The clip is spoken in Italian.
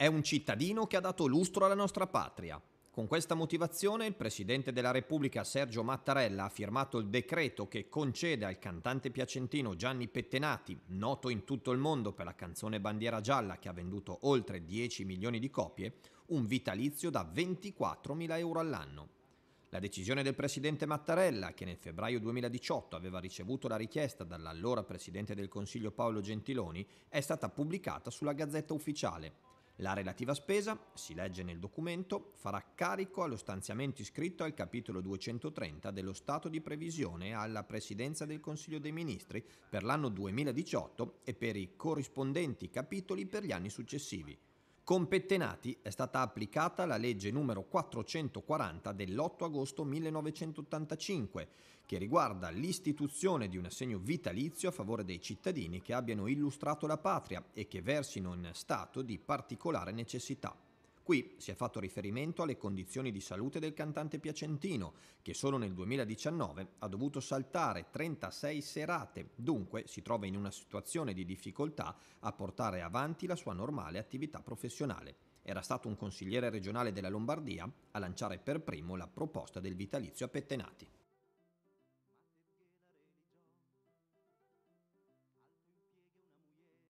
È un cittadino che ha dato lustro alla nostra patria. Con questa motivazione il Presidente della Repubblica Sergio Mattarella ha firmato il decreto che concede al cantante piacentino Gianni Pettenati, noto in tutto il mondo per la canzone Bandiera Gialla che ha venduto oltre 10 milioni di copie, un vitalizio da 24 mila euro all'anno. La decisione del presidente Mattarella, che nel febbraio 2018 aveva ricevuto la richiesta dall'allora presidente del Consiglio Paolo Gentiloni, è stata pubblicata sulla Gazzetta Ufficiale. La relativa spesa, si legge nel documento, farà carico allo stanziamento iscritto al capitolo 230 dello Stato di previsione alla Presidenza del Consiglio dei Ministri per l'anno 2018 e per i corrispondenti capitoli per gli anni successivi. Con Pettenati è stata applicata la legge numero 440 dell'8 agosto 1985, che riguarda l'istituzione di un assegno vitalizio a favore dei cittadini che abbiano illustrato la patria e che versino in stato di particolare necessità. Qui si è fatto riferimento alle condizioni di salute del cantante piacentino, che solo nel 2019 ha dovuto saltare 36 serate, dunque si trova in una situazione di difficoltà a portare avanti la sua normale attività professionale. Era stato un consigliere regionale della Lombardia a lanciare per primo la proposta del vitalizio a Pettenati.